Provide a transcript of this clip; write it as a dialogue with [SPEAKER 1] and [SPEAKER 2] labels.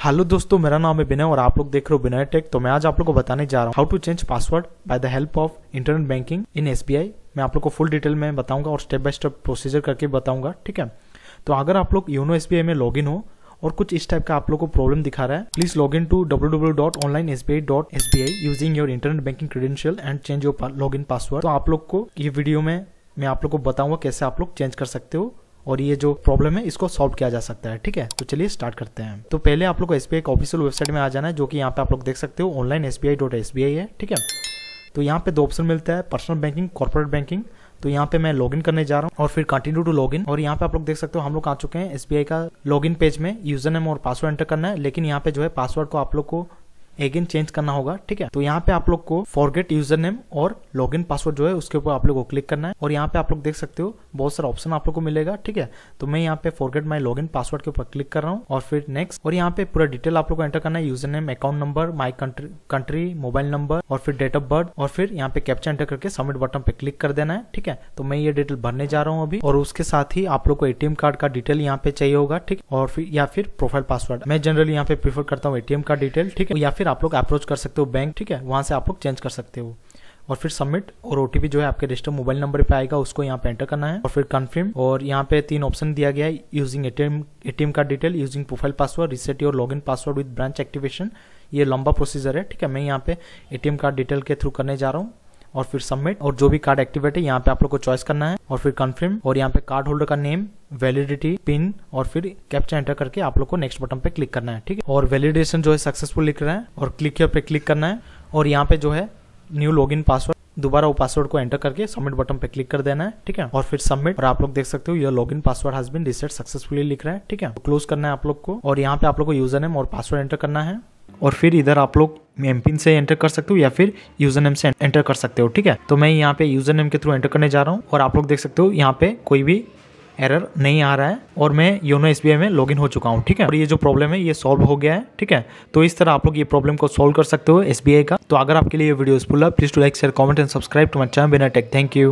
[SPEAKER 1] hello दोस्तों मेरा नाम है विनय और आप लोग देख रहे हो विनय टेक तो मैं आज आप लोग को बताने जा रहा हूँ how to change password by the help of internet banking इन एस मैं आप लोग को फुल डिटेल में बताऊंगा और स्टेप बाय स्टेप प्रोसीजर करके बताऊंगा ठीक है तो अगर आप लोग योनो एस में लॉग हो और कुछ इस टाइप का आप लोग को प्रॉब्लम दिखा रहा है please log in to W dot online S B I S B I using your internet banking credential and change your log in password तो आप लोग को ये वीडियो में मैं आप लोग को बताऊंगा कैसे आप लोग चेंज कर सकते हो और ये जो प्रॉब्लम है इसको सॉल्व किया जा सकता है ठीक है तो चलिए स्टार्ट करते हैं तो पहले आप लोग को एसबीआई का ऑफिशियल वेबसाइट में आ जाना है जो कि यहाँ पे आप लोग देख सकते हो ऑनलाइन एस है ठीक है तो यहाँ पे दो ऑप्शन मिलता है पर्सनल बैंकिंग कॉर्पोरेट बैंकिंग तो यहाँ पे मैं लॉगिन करने जा रहा हूँ और फिर कंटिन्यू टू लॉगिन और यहाँ पे आप लोग देख सकते हो हम लोग आ चुके हैं एसबीआई का लॉगिन पेज में यूजर नेम और पासवर्ड एंटर करना है लेकिन यहाँ पे जो है पासवर्ड को आप लोग को अगेन चेंज करना होगा ठीक है तो यहाँ पे आप लोग को फॉरगेट यूजर नेम और लॉग इन पासवर्ड जो है उसके ऊपर आप लोग को क्लिक करना है और यहाँ पे आप लोग देख सकते हो बहुत सारा ऑप्शन आप लोग को मिलेगा ठीक है तो मैं यहाँ पे forget my log in password के ऊपर क्लिक कर रहा हूँ और फिर नेक्स्ट और यहाँ पे पूरा डिटेल आप लोग को एंटर करना है user name account number my country country mobile number और फिर डेट ऑफ बर्थ और फिर यहाँ पे कैप्चा एंटर करके सबमिट बटन पे क्लिक कर देना है ठीक है तो मैं ये डिटेल भरने जा रहा हूँ अभी और उसके साथ ही आप लोग को एटीएम कार्ड का डिटेल यहाँ पे चाहिए होगा ठीक और फिर या फिर प्रोफाइल पासवर्ड मैं जनरली यहाँ पे प्रीफर करता हूँ एटीएम कार्ड डिटेल ठीक है या फिर फिर आप लोग अप्रोच कर सकते हो बैंक ठीक है वहाँ से आप लोग चेंज कर सकते हो और फिर सबमिट और ओटीपी जो है आपके रजिस्टर मोबाइल नंबर पे आएगा उसको यहाँ पे एंटर करना है और फिर कंफर्म और यहाँ पे तीन ऑप्शन दिया गया है using ATM ATM detail using profile password reset your login password with branch activation ये लंबा प्रोसीजर है ठीक है मैं यहाँ पे एटीएम कार्ड डिटेल के थ्रू करने जा रहा हूँ और फिर सबमिट और जो भी कार्ड एक्टिवेट है यहाँ पे आप लोग को चॉइस करना है और फिर कन्फर्म और यहाँ पे कार्ड होल्डर का नेम वैलिडिटी पिन और फिर कैप्चा एंटर करके आप लोग को नेक्स्ट बटन पे क्लिक करना है ठीक है और वैलिडेशन जो है सक्सेसफुल लिख रहा है और क्लिक पे क्लिक करना है और यहाँ पे जो है न्यू लॉग पासवर्ड दोबारा वो पासवर्ड को एंटर करके सबमिट बटन पे क्लिक कर देना है ठीक है और फिर सबमिट और आप लोग देख सकते हो ये login password has been reset successfully लिख रहा है ठीक है क्लोज तो करना है आप लोग को और यहाँ पे आप लोग को यूजर नेम और पासवर्ड एंटर करना है और फिर इधर आप लोग एम पिन से एंटर कर सकते हो या फिर यूजर नेम से एंटर कर सकते हो ठीक है तो मैं यहाँ पे यूजर नेम के थ्रू एंटर करने जा रहा हूँ और आप लोग देख सकते हो यहाँ पे कोई भी एरर नहीं आ रहा है और मैं योनो एस में लॉगिन हो चुका हूँ ठीक है और ये जो प्रॉब्लम है ये सॉल्व हो गया है ठीक है तो इस तरह आप लोग ये प्रॉब्लम को सॉल्व कर सकते हो एस का तो अगर आपके लिए वीडियो स्पूल है please do like share comment and subscribe to my channel बिना टेक थैंक यू